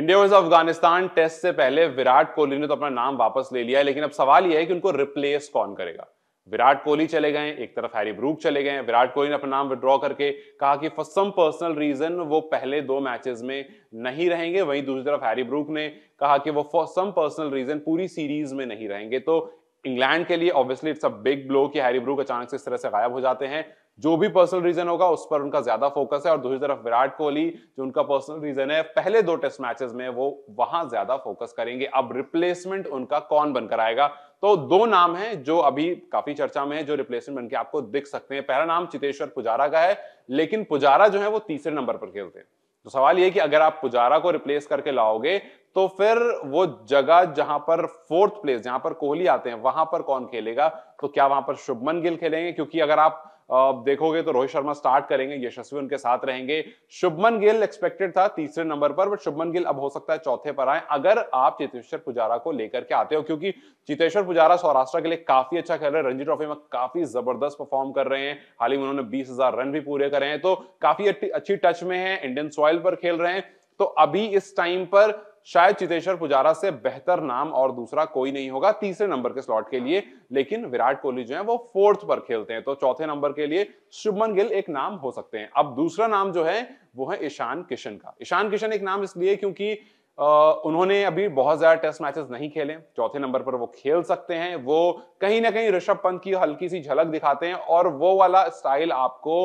India verse Afghanistan test से पहले विराट कोहली ने तो अपना नाम वापस ले लिया है लेकिन अब सवाल यह है कि उनको रिप्लेस कौन करेगा विराट कोहली चले गए एक तरफ हैरी ब्रूक चले गए विराट कोहली ने अपना नाम विड्रॉ करके कहा कि फॉर सम पर्सनल रीजन वो पहले दो मैचेस में नहीं रहेंगे वहीं दूसरी तरफ हैरी ब्रूक ने कहा कि वो फॉर सम पर्सनल रीजन पूरी सीरीज में नहीं रहेंगे तो इंग्लैंड के लिए obviously it's a big blow कि हैरी ब्रूक अचानक से इस तरह से गायब हो जाते हैं जो भी पर्सनल रीजन होगा उस पर उनका ज्यादा फोकस है और दूसरी तरफ विराट कोहली जो उनका पर्सनल रीजन है पहले दो टेस्ट मैचेस में वो वहां ज्यादा फोकस करेंगे अब रिप्लेसमेंट उनका कौन बनकर आएगा तो दो नाम हैं जो अभी काफी चर्चा में है जो रिप्लेसमेंट बनकर आपको दिख सकते हैं पहला नाम चितेश्वर पुजारा का है लेकिन पुजारा जो है वो तीसरे नंबर पर खेलते हैं तो सवाल यह कि अगर आप पुजारा को रिप्लेस करके लाओगे तो फिर वो जगह जहां पर फोर्थ प्लेस जहां पर कोहली आते हैं वहां पर कौन खेलेगा तो क्या वहां पर शुभमन गिल खेलेंगे क्योंकि अगर आप देखोगे तो रोहित शर्मा स्टार्ट करेंगे यशस्वी उनके साथ रहेंगे शुभमन गिल एक्सपेक्टेड था तीसरे नंबर पर बट शुभमन गिल अब हो सकता है चौथे पर आए अगर आप चेतेश्वर पुजारा को लेकर के आते हो क्योंकि चेतेश्वर पुजारा सौराष्ट्र के लिए काफी अच्छा खेल रहे हैं रणजी ट्रॉफी में काफी जबरदस्त परफॉर्म कर रहे हैं हाल ही में उन्होंने बीस रन भी पूरे करे हैं तो काफी अच्छी टच में है इंडियन सॉइल पर खेल रहे हैं तो अभी इस टाइम पर शायद चितेश्वर पुजारा से बेहतर नाम और दूसरा कोई नहीं होगा तीसरे नंबर के स्लॉट के लिए लेकिन विराट कोहली जो है वो फोर्थ पर खेलते हैं तो चौथे नंबर के लिए शुभमन गिल एक नाम हो सकते हैं अब दूसरा नाम जो है वो है ईशान किशन का ईशान किशन एक नाम इसलिए क्योंकि उन्होंने अभी बहुत ज्यादा टेस्ट मैचेस नहीं खेले चौथे नंबर पर वो खेल सकते हैं वो कहीं ना कहीं ऋषभ पंत की हल्की सी झलक दिखाते हैं और वो वाला स्टाइल आपको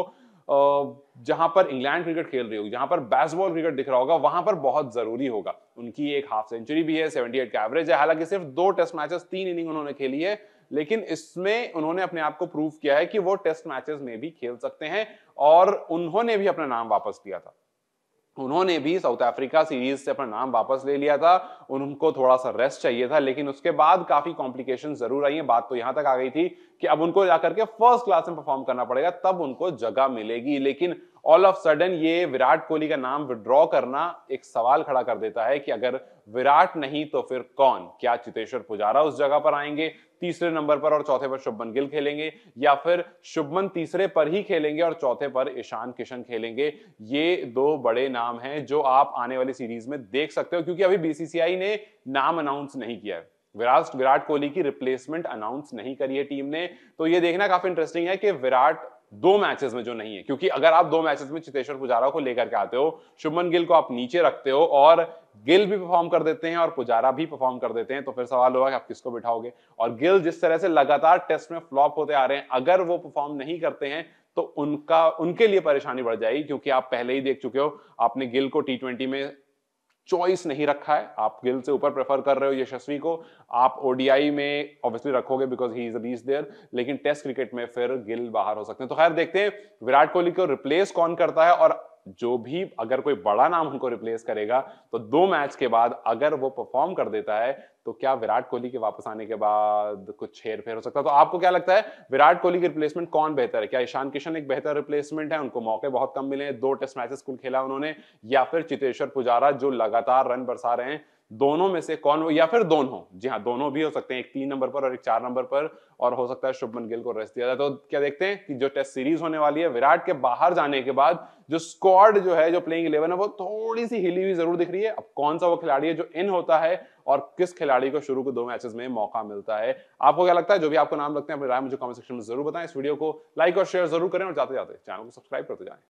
जहां पर इंग्लैंड क्रिकेट खेल रही होगी जहां पर बेसबॉल क्रिकेट दिख रहा होगा वहां पर बहुत जरूरी होगा उनकी एक हाफ सेंचुरी भी है 78 का एवरेज है हालांकि सिर्फ दो टेस्ट मैचेस तीन इनिंग उन्होंने खेली है लेकिन इसमें उन्होंने अपने आप को प्रूव किया है कि वो टेस्ट मैचेस में भी खेल सकते हैं और उन्होंने भी अपना नाम वापस किया था उन्होंने भी साउथ अफ्रीका सीरीज से अपना नाम वापस ले लिया था उनको थोड़ा सा रेस्ट चाहिए था लेकिन उसके बाद काफी कॉम्प्लिकेशन जरूर आई है बात तो यहां तक आ गई थी कि अब उनको जाकर के फर्स्ट क्लास में परफॉर्म करना पड़ेगा तब उनको जगह मिलेगी लेकिन ऑल ऑफ सडन ये विराट कोहली का नाम विड्रॉ करना एक सवाल खड़ा कर देता है कि अगर विराट नहीं तो फिर कौन क्या चितेश्वर पुजारा उस जगह पर आएंगे तीसरे नंबर पर और चौथे पर शुभमन गिल खेलेंगे या फिर शुभमन तीसरे पर ही खेलेंगे और चौथे पर ईशान किशन खेलेंगे ये दो बड़े नाम हैं जो आप आने वाली सीरीज में देख सकते हो क्योंकि अभी बीसीसीआई ने नाम अनाउंस नहीं किया है विराट विराट कोहली की रिप्लेसमेंट अनाउंस नहीं करी है टीम ने तो ये देखना काफी इंटरेस्टिंग है कि विराट दो मैचेस में जो नहीं है क्योंकि अगर आप दो मैचेस में चितेश्वर पुजारा को लेकर के आते हो शुभमन गिल को आप नीचे रखते हो और गिल भी परफॉर्म कर देते हैं और पुजारा भी परफॉर्म कर देते हैं तो फिर सवाल होगा कि आप किसको बिठाओगे और गिल जिस तरह से लगातार टेस्ट में फ्लॉप होते आ रहे हैं अगर वो परफॉर्म नहीं करते हैं तो उनका उनके लिए परेशानी बढ़ जाएगी क्योंकि आप पहले ही देख चुके हो आपने गिल को टी में चॉइस नहीं रखा है आप गिल से ऊपर प्रेफर कर रहे हो यशस्वी को आप ओडीआई में ऑब्वियसली रखोगे because he is reach there लेकिन टेस्ट क्रिकेट में फिर गिल बाहर हो सकते हैं तो खैर देखते हैं विराट कोहली को रिप्लेस कौन करता है और जो भी अगर कोई बड़ा नाम उनको रिप्लेस करेगा तो दो मैच के बाद अगर वो परफॉर्म कर देता है तो क्या विराट कोहली के वापस आने के बाद कुछ हेर फेर हो सकता है तो आपको क्या लगता है विराट कोहली की रिप्लेसमेंट कौन बेहतर है क्या ईशान किशन एक बेहतर रिप्लेसमेंट है उनको मौके बहुत कम मिले हैं दो टेस्ट मैचेस कुल खेला उन्होंने या फिर चितेश्वर पुजारा जो लगातार रन बरसा रहे हैं दोनों में से कौन या फिर दोनों जी हाँ दोनों भी हो सकते हैं एक तीन नंबर पर और एक चार नंबर पर और हो सकता है शुभमन गिल को रेस्ट दिया जाए तो क्या देखते हैं कि जो टेस्ट सीरीज होने वाली है विराट के बाहर जाने के बाद जो स्क्वाड जो है जो प्लेइंग इलेवन है वो थोड़ी सी हिली हुई जरूर दिख रही है अब कौन सा वो खिलाड़ी है जो इन होता है और किस खिलाड़ी को शुरू के दो मैचेस में मौका मिलता है आपको क्या लगता है जो भी आपको नाम लगते हैं अपनी राय मुझे कमेंट सेक्शन में जरूर बताएं इस वीडियो को लाइक और शेयर जरूर करें और जाते जाते चैनल को सब्सक्राइब करते जाएं